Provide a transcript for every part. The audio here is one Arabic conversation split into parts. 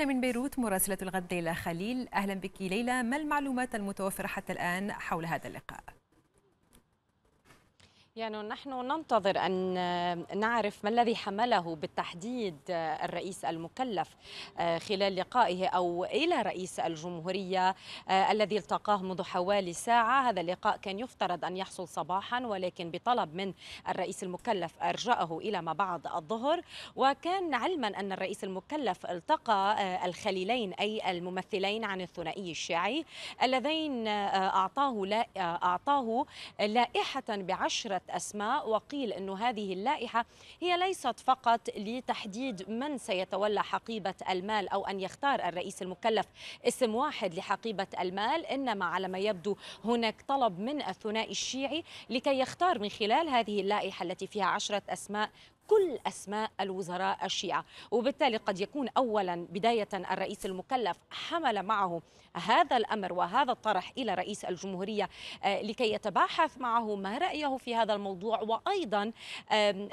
إلينا من بيروت مراسلة الغد ليلى خليل أهلا بك ليلى ما المعلومات المتوفرة حتى الآن حول هذا اللقاء؟ يعني نحن ننتظر أن نعرف ما الذي حمله بالتحديد الرئيس المكلف خلال لقائه أو إلى رئيس الجمهورية الذي التقاه منذ حوالي ساعة هذا اللقاء كان يفترض أن يحصل صباحا ولكن بطلب من الرئيس المكلف أرجأه إلى ما بعد الظهر وكان علما أن الرئيس المكلف التقى الخليلين أي الممثلين عن الثنائي الشيعي اللذين أعطاه, أعطاه لائحة بعشرة أسماء وقيل أن هذه اللائحة هي ليست فقط لتحديد من سيتولى حقيبة المال أو أن يختار الرئيس المكلف اسم واحد لحقيبة المال إنما على ما يبدو هناك طلب من الثنائي الشيعي لكي يختار من خلال هذه اللائحة التي فيها عشرة أسماء كل أسماء الوزراء الشيعة وبالتالي قد يكون أولا بداية الرئيس المكلف حمل معه هذا الأمر وهذا الطرح إلى رئيس الجمهورية آه، لكي يتباحث معه ما رأيه في هذا الموضوع وأيضا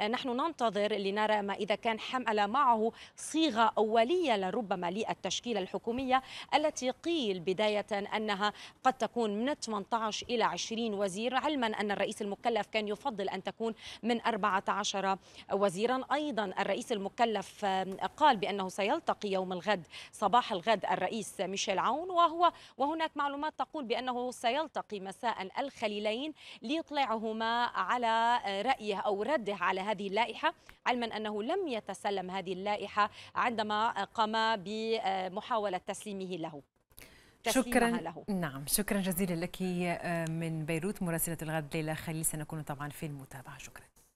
نحن ننتظر لنرى ما إذا كان حمل معه صيغة أولية لربما للتشكيلة الحكومية التي قيل بداية أنها قد تكون من 18 إلى 20 وزير علما أن الرئيس المكلف كان يفضل أن تكون من 14 وزير وزيرا أيضا الرئيس المكلف قال بأنه سيلتقي يوم الغد صباح الغد الرئيس ميشيل عون وهو وهناك معلومات تقول بأنه سيلتقي مساء الخليلين ليطلعهما على آه، رأيه أو رده على هذه اللائحة علما أنه لم يتسلم هذه اللائحة عندما قام بمحاولة تسليمه له شكرا له. نعم شكرا جزيلا لك آه، من بيروت مراسلة الغد ليلى خليل سنكون طبعا في المتابعة شكرا